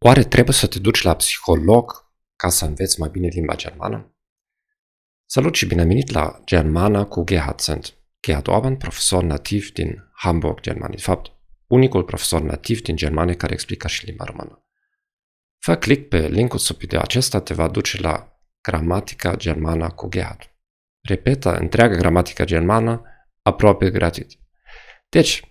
Oare trebuie să te duci la psiholog ca să înveți mai bine limba germană? Salut și bine venit la Germana cu Gerhard Sand. Gerhard Orban, profesor nativ din Hamburg, Germania. De fapt, unicul profesor nativ din Germania care explică și limba română. Fă click pe linkul sub video acesta, te va duce la Gramatica Germana cu Gerhard. Repeta întreaga gramatică germană aproape gratuit. Deci,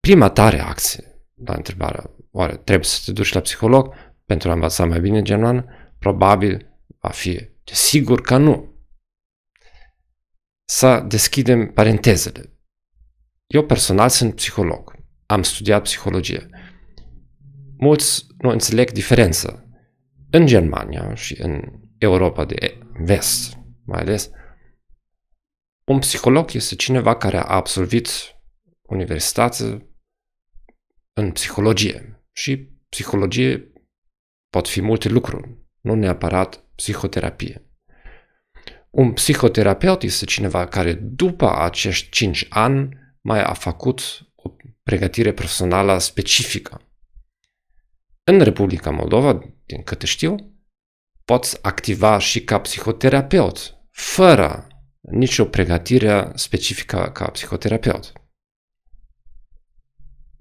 prima tare acție la întrebarea Oare trebuie să te duci la psiholog pentru a învăța mai bine germană? Probabil va fi. Sigur că nu. Să deschidem parentezele. Eu personal sunt psiholog. Am studiat psihologie. Mulți nu înțeleg diferența. În Germania și în Europa de vest, mai ales, un psiholog este cineva care a absolvit universitate în psihologie. Și psihologie pot fi multe lucruri, nu neapărat psihoterapie. Un psihoterapeut este cineva care după acești 5 ani mai a făcut o pregătire personală specifică. În Republica Moldova, din câte știu, poți activa și ca psihoterapeut, fără nicio pregătire specifică ca psihoterapeut.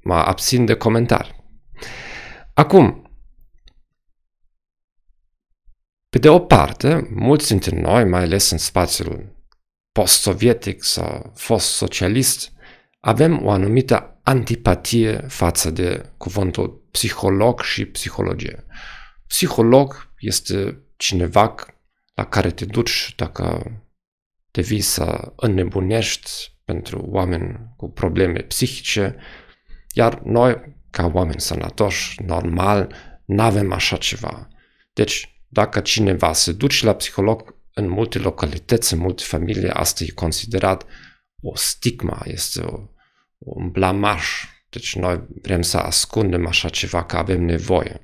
Mă abțin de comentarii. Acum, pe de o parte, mulți dintre noi, mai ales în spațiul post-sovietic sau fost socialist, avem o anumită antipatie față de cuvântul psiholog și psihologie. Psiholog este cineva la care te duci dacă vii să înnebunești pentru oameni cu probleme psihice, iar noi, ca oameni sănătoși, normal, nu avem așa ceva. Deci, dacă cineva se duce la psiholog, în multe localități, în multe familii, asta e considerat o stigma, este o, un blamaj. Deci noi vrem să ascundem așa ceva că avem nevoie.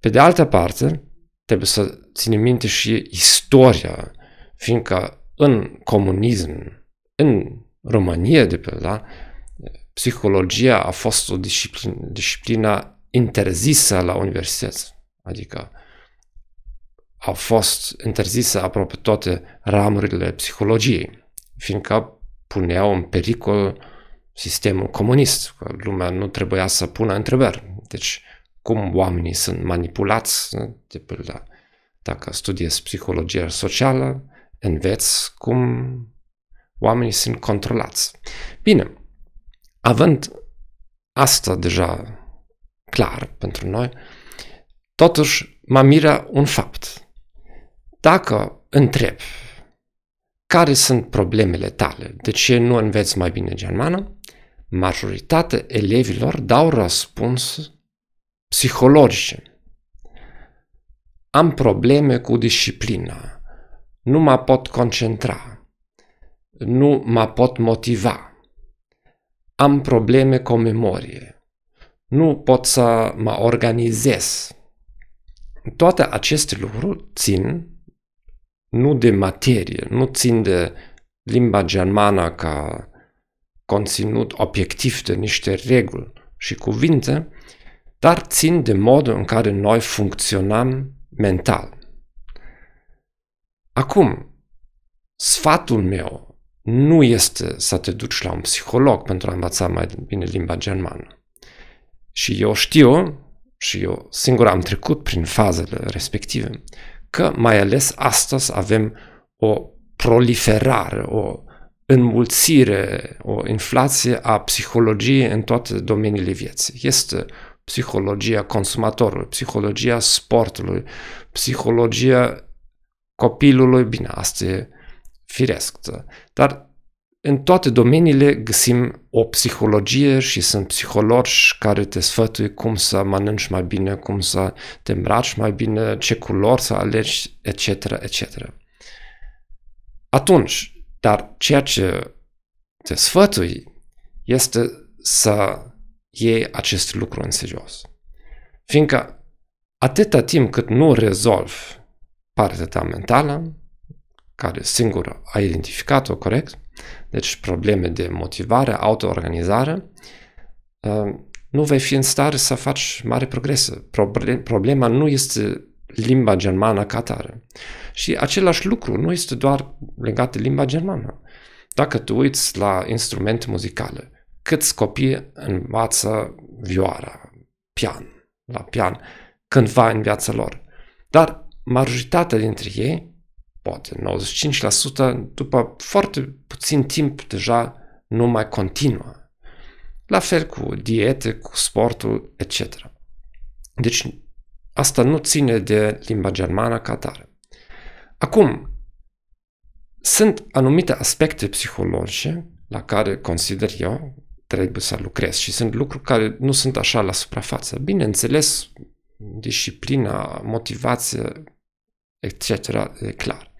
Pe de altă parte, trebuie să ținem minte și istoria, fiindcă în comunism, în România de pe da, psihologia a fost o disciplină, disciplină interzisă la universități. Adică au fost interzise aproape toate ramurile psihologiei, fiindcă puneau în pericol sistemul comunist, că lumea nu trebuia să pună întrebări. Deci, cum oamenii sunt manipulați, de pildă, dacă studiezi psihologie socială, înveți cum oamenii sunt controlați. Bine, Având asta deja clar pentru noi, totuși mă miră un fapt. Dacă întreb care sunt problemele tale, de deci ce nu înveți mai bine germană, majoritatea elevilor dau răspuns psihologice. Am probleme cu disciplina, nu mă pot concentra, nu mă pot motiva am probleme cu memorie. Nu pot să mă organizez. Toate aceste lucruri țin nu de materie, nu țin de limba germană ca conținut obiectiv de niște reguli și cuvinte, dar țin de modul în care noi funcționăm mental. Acum, sfatul meu nu este să te duci la un psiholog pentru a învăța mai bine limba germană. Și eu știu, și eu singur am trecut prin fazele respective, că mai ales astăzi avem o proliferare, o înmulțire, o inflație a psihologiei în toate domeniile vieții. Este psihologia consumatorului, psihologia sportului, psihologia copilului, bine, asta e uh, Firesc. Da. Dar în toate domeniile găsim o psihologie și sunt psihologi care te sfătuie cum să mănânci mai bine, cum să te îmbraci mai bine, ce culori să alegi, etc., etc. Atunci, dar ceea ce te sfătui este să iei acest lucru în serios. Fiindcă atâta timp cât nu rezolvi partea ta mentală, care singur a identificat-o corect, deci probleme de motivare, autoorganizare, uh, nu vei fi în stare să faci mare progrese. Problema nu este limba germană ca tare. Și același lucru nu este doar legat de limba germană. Dacă tu uiți la instrumente muzicale, câți copii învață vioara, pian, la pian, cândva în viața lor. Dar majoritatea dintre ei poate 95%, după foarte puțin timp deja nu mai continuă. La fel cu diete, cu sportul, etc. Deci asta nu ține de limba germană ca tare. Acum, sunt anumite aspecte psihologice la care consider eu trebuie să lucrez și sunt lucruri care nu sunt așa la suprafață. Bineînțeles, disciplina, motivație, etc. e clar.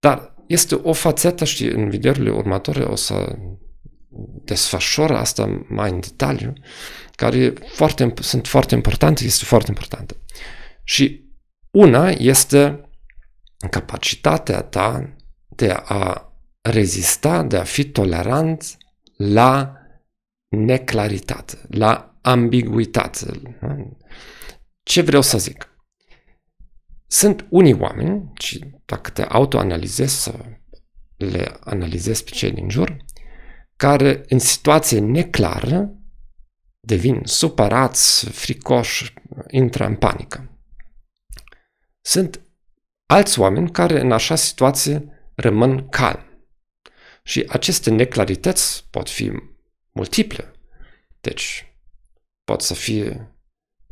Dar este o fațetă, și în videourile următoare o să desfășoară asta mai în detaliu, care foarte, sunt foarte importante, este foarte importantă. Și una este capacitatea ta de a rezista, de a fi tolerant la neclaritate, la ambiguitate. Ce vreau să zic? Sunt unii oameni, și dacă te autoanalizezi să le analizezi pe cei din jur, care în situație neclară devin supărați, fricoși, intră în panică. Sunt alți oameni care în așa situație rămân calmi. Și aceste neclarități pot fi multiple. Deci, pot să fie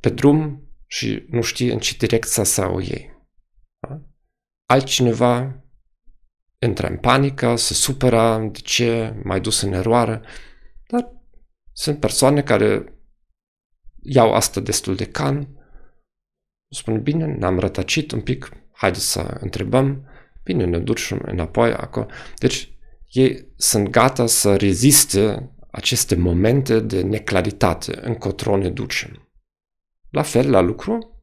pe drum, și nu știe în ce direcție să o iei. Da? Altcineva intră în panică, se supără, de ce, mai dus în eroare, dar sunt persoane care iau asta destul de can, spun, bine, ne-am rătăcit un pic, haide să întrebăm, bine, ne ducem înapoi acolo. Deci, ei sunt gata să reziste aceste momente de neclaritate încotro ne ducem. La fel, la lucru,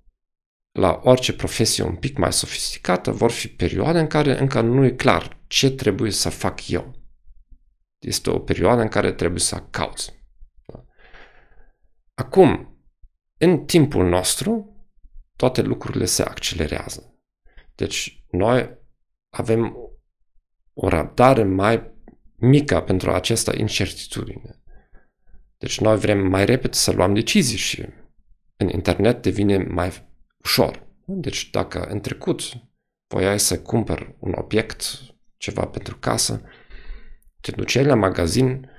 la orice profesie un pic mai sofisticată, vor fi perioade în care încă nu e clar ce trebuie să fac eu. Este o perioadă în care trebuie să cauți. Acum, în timpul nostru, toate lucrurile se accelerează. Deci, noi avem o radare mai mică pentru această incertitudine. Deci noi vrem mai repede să luăm decizii și în internet devine mai ușor. Deci dacă în trecut voiai să cumpăr un obiect, ceva pentru casă, te duceai la magazin,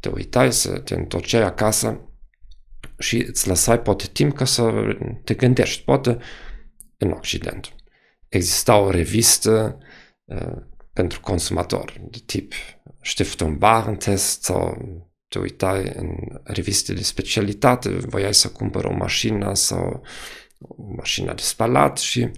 te uitai să te întorceai acasă și îți lăsai poate timp ca să te gândești. Poate în Occident exista o revistă uh, pentru consumator de tip Stiftung Warentest sau te uitai în reviste de specialitate, voiai să cumpăr o mașină sau o mașină de spalat și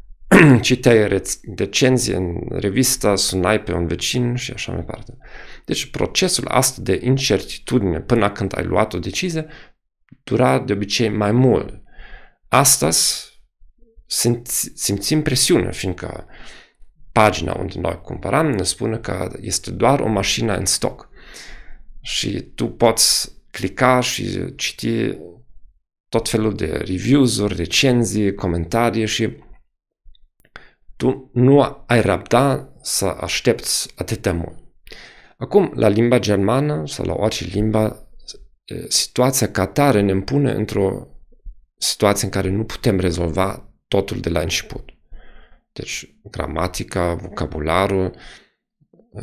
citeai recenzie în revista sunai pe un vecin și așa mai departe. Deci procesul asta de incertitudine până când ai luat o decizie dura de obicei mai mult. Astăzi simț, simțim presiune, fiindcă pagina unde noi cumpărăm ne spune că este doar o mașină în stoc și tu poți clica și citi tot felul de reviews-uri, recenzii, comentarii și tu nu ai răbda să aștepți de mult. Acum, la limba germană sau la orice limba, situația ca tare ne împune într-o situație în care nu putem rezolva totul de la început. Deci, gramatica, vocabularul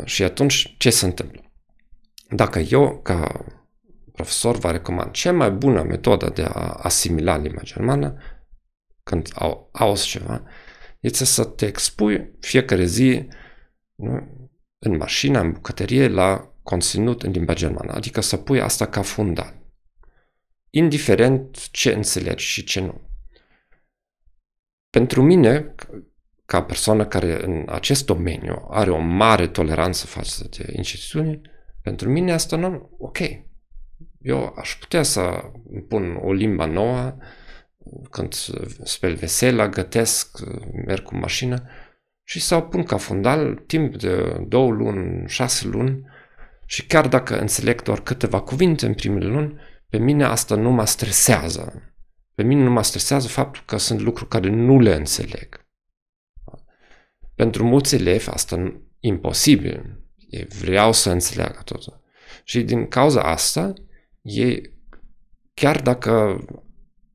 și atunci ce se întâmplă? Dacă eu, ca profesor, vă recomand cea mai bună metodă de a asimila limba germană, când au, auzi ceva, este să te expui fiecare zi nu, în mașină, în bucătărie, la conținut în limba germană, adică să pui asta ca fundal, indiferent ce înțelegi și ce nu. Pentru mine, ca persoană care în acest domeniu are o mare toleranță față de instituții, pentru mine asta nu... Ok, eu aș putea să pun o limba nouă când spel vesela, gătesc, merg cu mașină și să o pun ca fundal timp de două luni, șase luni și chiar dacă înțeleg doar câteva cuvinte în primele luni, pe mine asta nu mă stresează. Pe mine nu mă stresează faptul că sunt lucruri care nu le înțeleg. Pentru mulți elevi asta e imposibil. Ei vreau să înțeleagă totul. Și din cauza asta, ei, chiar dacă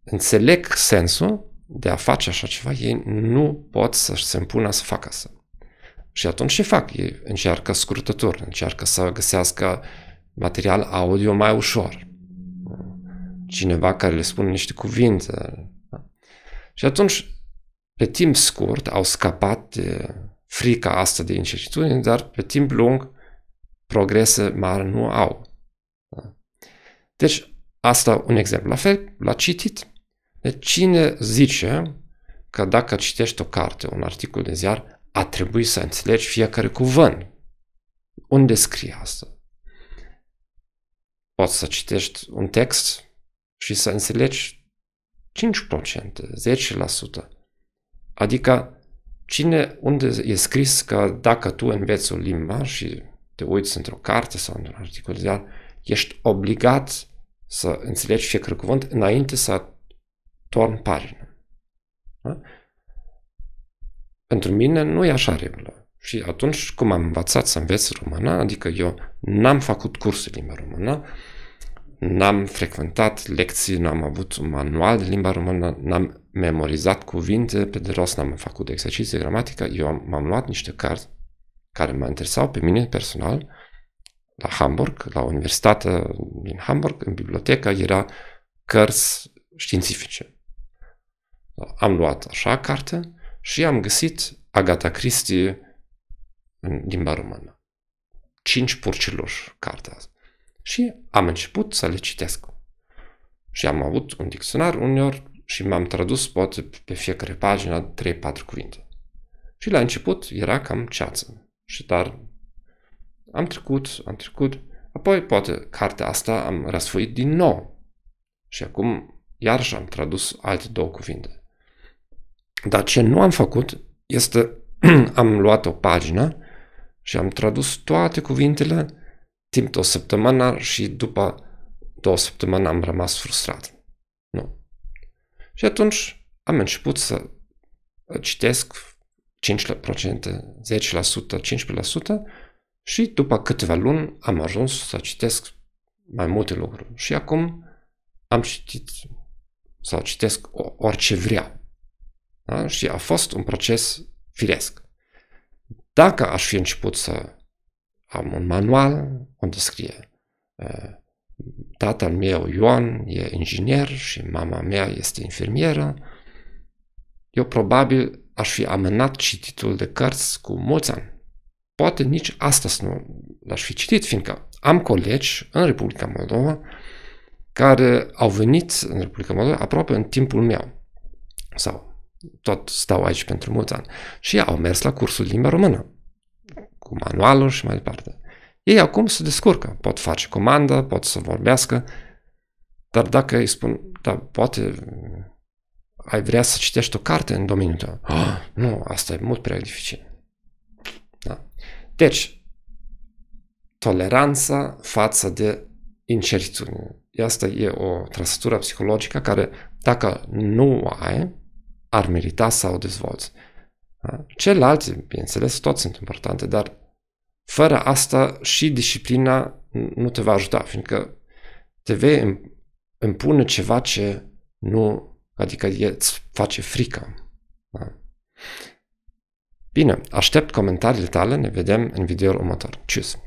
înțeleg sensul de a face așa ceva, ei nu pot să se împună să facă asta. Și atunci ce fac? Ei încearcă scurtături, încearcă să găsească material audio mai ușor. Cineva care le spune niște cuvinte. Și atunci, pe timp scurt, au scapat de frica asta de incertitudine, dar pe timp lung progrese mari nu au. Da? Deci, asta un exemplu. La fel, la citit. Deci, cine zice că dacă citești o carte, un articol de ziar, a trebuit să înțelegi fiecare cuvânt. Unde scrie asta? Poți să citești un text și să înțelegi 5%, 10%. Adică Cine, unde e scris că dacă tu înveți o limbă și te uiți într-o carte sau într-un articol de ziar, ești obligat să înțelegi fiecare cuvânt înainte să torn pagina. Da? Pentru mine nu e așa regulă. Și atunci cum am învățat să înveț română, adică eu n-am făcut cursuri de limba română, n-am frecventat lecții, n-am avut un manual de limba română, n-am memorizat cuvinte, pe de rost n-am făcut exerciții de gramatică, eu am, m-am luat niște cărți care mă interesau pe mine personal la Hamburg, la universitatea din Hamburg, în biblioteca era cărți științifice. Am luat așa carte și am găsit Agatha Christie în limba română. Cinci purciloși cartea asta. Și am început să le citesc. Și am avut un dicționar, uneori și m-am tradus poate pe fiecare pagină 3-4 cuvinte. Și la început era cam ceață. Și dar am trecut, am trecut, apoi poate cartea asta am răsfoit din nou. Și acum și am tradus alte două cuvinte. Dar ce nu am făcut este am luat o pagină și am tradus toate cuvintele timp de o săptămână și după două săptămâni am rămas frustrat. Nu, și atunci am început să citesc 5%, 10%, 15% și după câteva luni am ajuns să citesc mai multe lucruri. Și acum am citit sau citesc orice vreau. Da? Și a fost un proces firesc. Dacă aș fi început să am un manual unde scrie uh, tatăl meu, Ioan, e inginer și mama mea este infirmieră, eu probabil aș fi amânat cititul de cărți cu mulți ani. Poate nici astăzi nu l-aș fi citit, fiindcă am colegi în Republica Moldova care au venit în Republica Moldova aproape în timpul meu. Sau tot stau aici pentru mulți ani. Și au mers la cursul limba română, cu manualul și mai departe. Ei acum se descurcă, pot face comandă, pot să vorbească, dar dacă îi spun, da, poate ai vrea să citești o carte în domeniul tău. Ah, nu, asta e mult prea dificil. Da. Deci, toleranța față de incertitudine. Asta e o trăsătură psihologică care, dacă nu o ai, ar merita să o dezvolți. Da? Celelalte, bineînțeles, toți sunt importante, dar fără asta și disciplina nu te va ajuta, fiindcă te vei împune ceva ce nu, adică îți face frică. Da? Bine, aștept comentariile tale, ne vedem în videoul următor. Cheers.